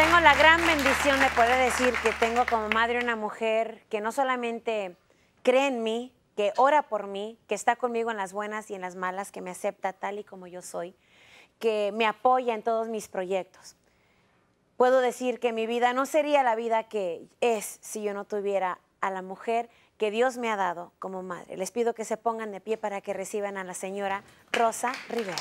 tengo la gran bendición de poder decir que tengo como madre una mujer que no solamente cree en mí, que ora por mí, que está conmigo en las buenas y en las malas, que me acepta tal y como yo soy, que me apoya en todos mis proyectos. Puedo decir que mi vida no sería la vida que es si yo no tuviera a la mujer que Dios me ha dado como madre. Les pido que se pongan de pie para que reciban a la señora Rosa Rivera.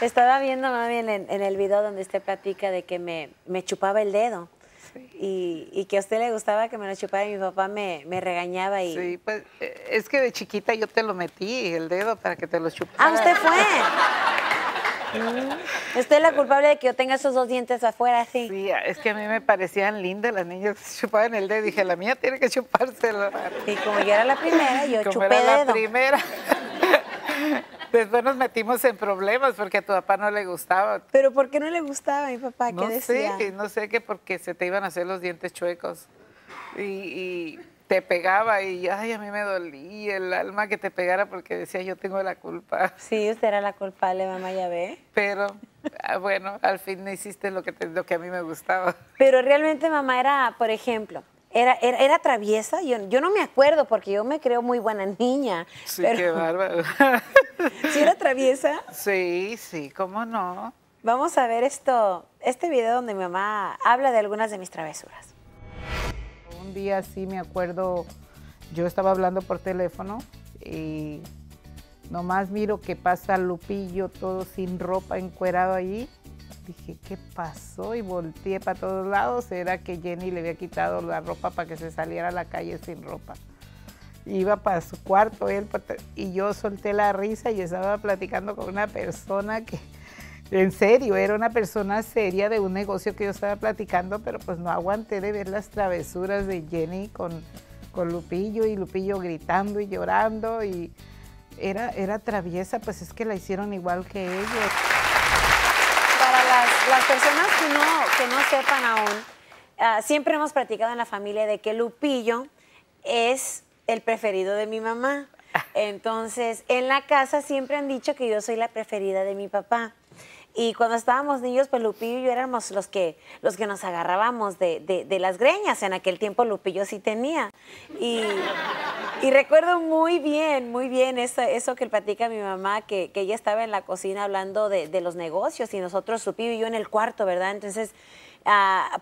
Estaba viendo más bien en, el video donde usted platica de que me, me chupaba el dedo. Y, que a usted le gustaba que me lo chupara y mi papá me, regañaba. Y... Sí, pues eh, es que de chiquita yo te lo metí el dedo para que te lo chupara. Ah, usted fue. Mm. Usted es la culpable de que yo tenga esos dos dientes afuera, así. Sí, es que a mí me parecían lindas las niñas que chupaban el dedo. Dije, la mía tiene que chupárselo. Y como yo era la primera, yo como chupé era la primera. Después nos metimos en problemas porque a tu papá no le gustaba. ¿Pero por qué no le gustaba a mi papá? ¿Qué no sé, no sé, que porque se te iban a hacer los dientes chuecos. Y, te pegaba y ay, a mí me dolía el alma que te pegara porque decía yo tengo la culpa. Sí, usted era la culpable, mamá, ya ve. Pero ah, bueno, al fin no hiciste lo que, lo que a mí me gustaba. Pero realmente mamá era, por ejemplo, era, traviesa, yo, yo no me acuerdo porque yo me creo muy buena niña. Sí, qué bárbaro. ¿Sí era traviesa? Sí, sí, cómo no. Vamos a ver esto, este video donde mi mamá habla de algunas de mis travesuras. Un día sí me acuerdo, yo estaba hablando por teléfono y nomás miro que pasa Lupillo todo sin ropa, encuerado allí Dije, ¿qué pasó? Y volteé para todos lados. Era que Jenny le había quitado la ropa para que se saliera a la calle sin ropa. Iba para su cuarto él y yo solté la risa y estaba platicando con una persona que, en serio, era una persona seria de un negocio que yo estaba platicando, pero pues no aguanté de ver las travesuras de Jenny con, con Lupillo y Lupillo gritando y llorando y era, era traviesa, pues es que la hicieron igual que ellos las personas que no, que no sepan aún, ah, siempre hemos practicado en la familia de que Lupillo es el preferido de mi mamá. Entonces, en la casa siempre han dicho que yo soy la preferida de mi papá. Y cuando estábamos niños, pues Lupillo y yo éramos los que, los que nos agarrábamos de, de las greñas. En aquel tiempo Lupillo sí tenía. Y, y recuerdo muy bien, muy bien eso, eso que platica mi mamá, que, que, ella estaba en la cocina hablando de, de los negocios y nosotros, su y yo en el cuarto, ¿verdad? Entonces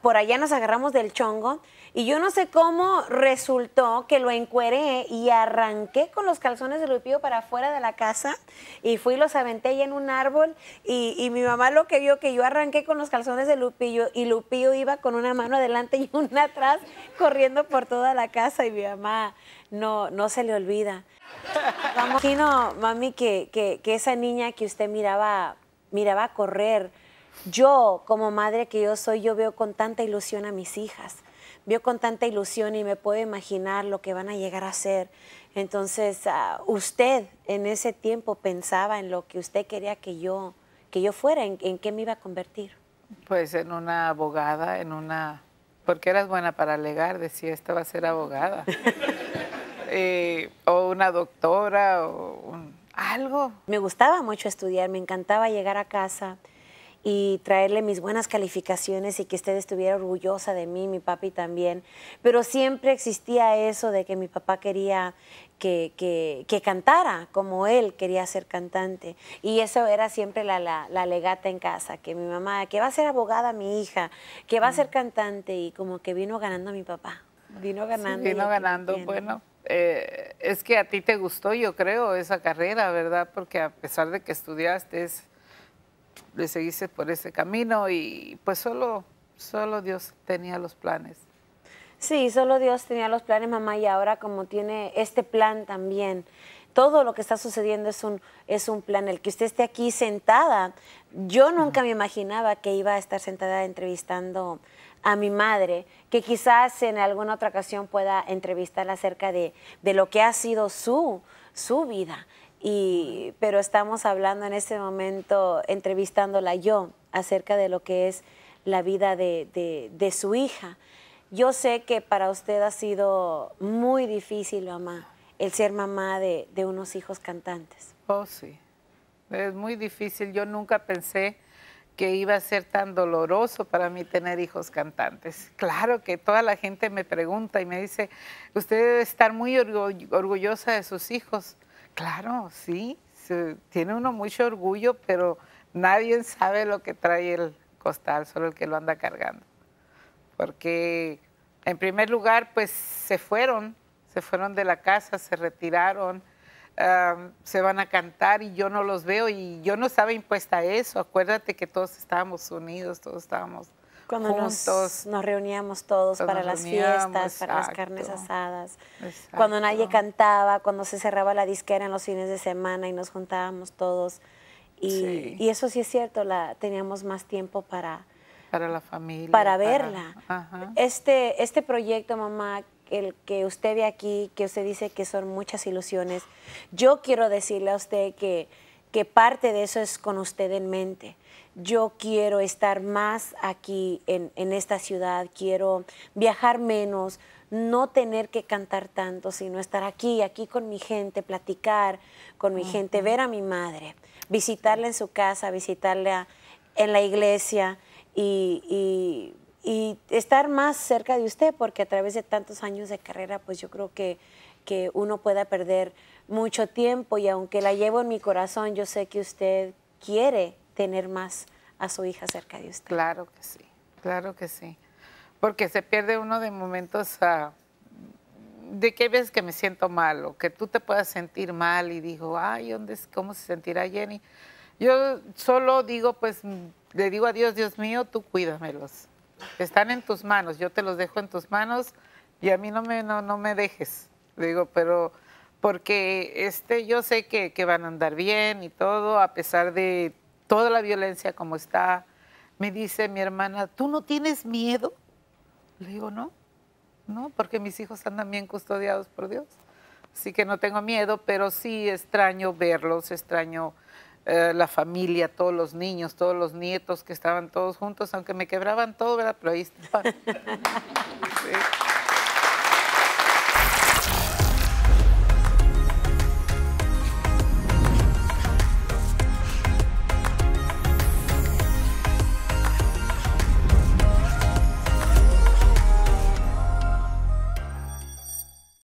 por allá nos agarramos del chongo y yo no sé cómo resultó que lo encueré y arranqué con los calzones de Lupillo para afuera de la casa y fui y los aventé en un árbol y, mi mamá lo que vio que yo arranqué con los calzones de Lupillo y Lupillo iba con una mano adelante y una atrás corriendo por toda la casa y mi mamá no, no se le olvida. Imagino, mami, que, que esa niña que usted miraba, miraba correr, yo, como madre que yo soy, yo veo con tanta ilusión a mis hijas, veo con tanta ilusión y me puedo imaginar lo que van a llegar a ser. Entonces, ah, usted en ese tiempo pensaba en lo que usted quería que yo, que yo fuera, en, qué me iba a convertir. Pues en una abogada, en una... Porque eras buena para alegar, decía, esta va a ser abogada. Eh, o una doctora, o algo. Me gustaba mucho estudiar, me encantaba llegar a casa y traerle mis buenas calificaciones y que usted estuviera orgullosa de mí, mi papi también. Pero siempre existía eso de que mi papá quería que, cantara como él quería ser cantante. Y eso era siempre la, legata en casa, que mi mamá, que va a ser abogada mi hija, que va a ser mm. cantante y como que vino ganando mi papá. Vino ganando. vino ganando, bueno. Eh, es que a ti te gustó, yo creo, esa carrera, ¿verdad? Porque a pesar de que estudiaste le seguiste por ese camino y pues solo, solo Dios tenía los planes. Sí, solo Dios tenía los planes, mamá, y ahora como tiene este plan también, todo lo que está sucediendo es un, es un plan. El que usted esté aquí sentada, yo nunca me imaginaba que iba a estar sentada entrevistando a mi madre, que quizás en alguna otra ocasión pueda entrevistarla acerca de, de lo que ha sido su, su vida y, pero estamos hablando en este momento, entrevistándola yo acerca de lo que es la vida de, su hija. Yo sé que para usted ha sido muy difícil, mamá, el ser mamá de, unos hijos cantantes. Oh, sí. Es muy difícil. Yo nunca pensé que iba a ser tan doloroso para mí tener hijos cantantes. Claro que toda la gente me pregunta y me dice, usted debe estar muy orgullosa de sus hijos. Claro, sí, tiene uno mucho orgullo, pero nadie sabe lo que trae el costal, solo el que lo anda cargando. Porque en primer lugar, pues se fueron, se fueron de la casa, se retiraron, se van a cantar y yo no los veo y yo no estaba impuesta a eso. Acuérdate que todos estábamos unidos, todos estábamos cuando nos, reuníamos todos para las fiestas, para las carnes asadas. Cuando nadie cantaba, cuando se cerraba la disquera en los fines de semana y nos juntábamos todos. Y, eso sí es cierto, teníamos más tiempo para... la familia. Para, verla. Este, este proyecto, mamá, el que usted ve aquí, que usted dice que son muchas ilusiones, yo quiero decirle a usted que que parte de eso es con usted en mente. Yo quiero estar más aquí en, esta ciudad, quiero viajar menos, no tener que cantar tanto, sino estar aquí, aquí con mi gente, platicar con mi gente, ver a mi madre, visitarla en su casa, visitarla en la iglesia y, y y estar más cerca de usted, porque a través de tantos años de carrera, pues yo creo que, que uno pueda perder mucho tiempo y aunque la llevo en mi corazón, yo sé que usted quiere tener más a su hija cerca de usted. Claro que sí, claro que sí, porque se pierde uno de momentos de que ves que me siento mal o que tú te puedas sentir mal y digo, ay, ¿dónde, ¿cómo se sentirá Jenny? Yo solo digo, pues le digo a Dios, Dios mío, tú cuídamelos están en tus manos, yo te los dejo en tus manos y a mí no me, no, no me dejes. digo, pero porque este, yo sé que, que, van a andar bien y todo, a pesar de toda la violencia como está. Me dice mi hermana, ¿tú no tienes miedo? Le digo, no, no, porque mis hijos andan bien custodiados por Dios. Así que no tengo miedo, pero sí extraño verlos, extraño eh, la familia, todos los niños, todos los nietos que estaban todos juntos, aunque me quebraban todo, ¿verdad? Pero ahí